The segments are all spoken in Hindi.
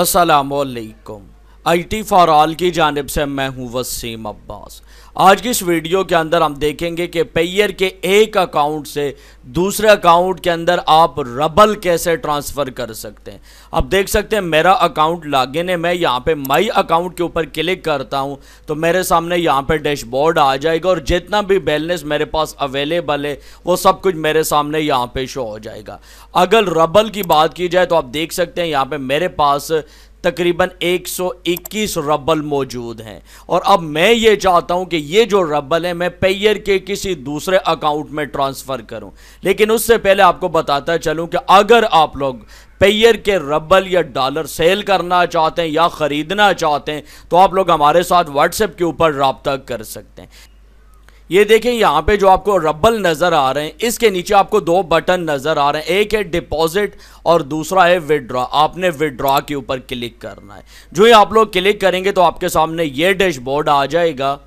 असलकुम आई टी फॉर ऑल की जानब से मैं हूं वसीम अब्बास आज की इस वीडियो के अंदर हम देखेंगे कि पेयर के एक अकाउंट से दूसरे अकाउंट के अंदर आप रबल कैसे ट्रांसफ़र कर सकते हैं आप देख सकते हैं मेरा अकाउंट लागे है मैं यहाँ पे माई अकाउंट के ऊपर क्लिक करता हूँ तो मेरे सामने यहाँ पे डैशबोर्ड आ जाएगा और जितना भी बैलेंस मेरे पास अवेलेबल है वो सब कुछ मेरे सामने यहाँ पर शो हो जाएगा अगर रबल की बात की जाए तो आप देख सकते हैं यहाँ पर मेरे पास तकरीबन 121 रबल मौजूद हैं और अब मैं ये चाहता हूं कि ये जो रबल है मैं पेयर के किसी दूसरे अकाउंट में ट्रांसफ़र करूं लेकिन उससे पहले आपको बताता चलूं कि अगर आप लोग पेयर के रबल या डॉलर सेल करना चाहते हैं या ख़रीदना चाहते हैं तो आप लोग हमारे साथ व्हाट्सएप के ऊपर रबता कर सकते हैं ये देखें यहाँ पे जो आपको रबल नज़र आ रहे हैं इसके नीचे आपको दो बटन नज़र आ रहे हैं एक है डिपॉजिट और दूसरा है विड्रॉ आपने विड्रॉ के ऊपर क्लिक करना है जो ही आप लोग क्लिक करेंगे तो आपके सामने ये डैशबोर्ड आ जाएगा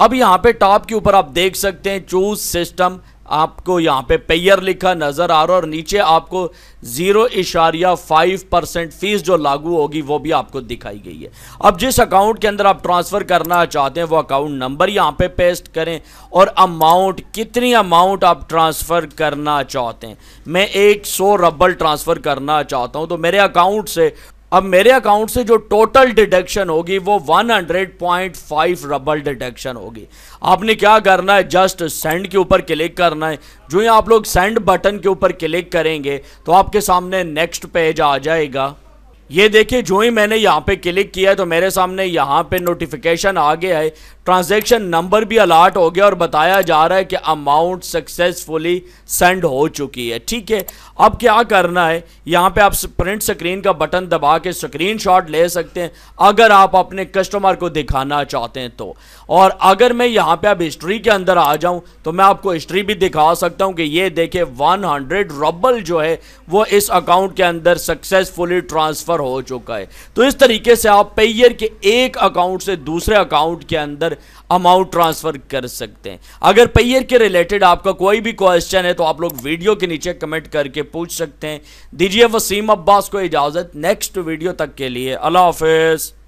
अब यहाँ पे टॉप के ऊपर आप देख सकते हैं चूज सिस्टम आपको यहाँ पे पेयर लिखा नज़र आ रहा है और नीचे आपको ज़ीरो इशारिया फाइव परसेंट फ़ीस जो लागू होगी वो भी आपको दिखाई गई है अब जिस अकाउंट के अंदर आप ट्रांसफ़र करना चाहते हैं वो अकाउंट नंबर यहाँ पे पेस्ट करें और अमाउंट कितनी अमाउंट आप ट्रांसफ़र करना चाहते हैं मैं एक सौ रबल ट्रांसफ़र करना चाहता हूँ तो मेरे अकाउंट से अब मेरे अकाउंट से जो टोटल डिडक्शन होगी वो 100.5 रबल डिडक्शन होगी आपने क्या करना है जस्ट सेंड के ऊपर क्लिक करना है जो ही आप लोग सेंड बटन के ऊपर क्लिक करेंगे तो आपके सामने नेक्स्ट पेज आ जाएगा ये देखिए जो ही मैंने यहाँ पे क्लिक किया है तो मेरे सामने यहाँ पे नोटिफिकेशन आ गया है ट्रांजैक्शन नंबर भी अलाट हो गया और बताया जा रहा है कि अमाउंट सक्सेसफुली सेंड हो चुकी है ठीक है अब क्या करना है यहाँ पे आप प्रिंट स्क्रीन का बटन दबा के स्क्रीन शॉट ले सकते हैं अगर आप अपने कस्टमर को दिखाना चाहते हैं तो और अगर मैं यहाँ पे अब हिस्ट्री के अंदर आ जाऊँ तो मैं आपको हिस्ट्री भी दिखा सकता हूँ कि ये देखे वन हंड्रेड रबल जो है वो इस अकाउंट के अंदर सक्सेसफुली ट्रांसफ़र हो चुका है तो इस तरीके से आप पेयर के एक अकाउंट से दूसरे अकाउंट के अंदर अंदर अमाउंट ट्रांसफर कर सकते हैं अगर पेयर के रिलेटेड आपका कोई भी क्वेश्चन है तो आप लोग वीडियो के नीचे कमेंट करके पूछ सकते हैं दीजिए वसीम अब्बास को इजाज़त नेक्स्ट वीडियो तक के लिए अल्लाह हाफिज़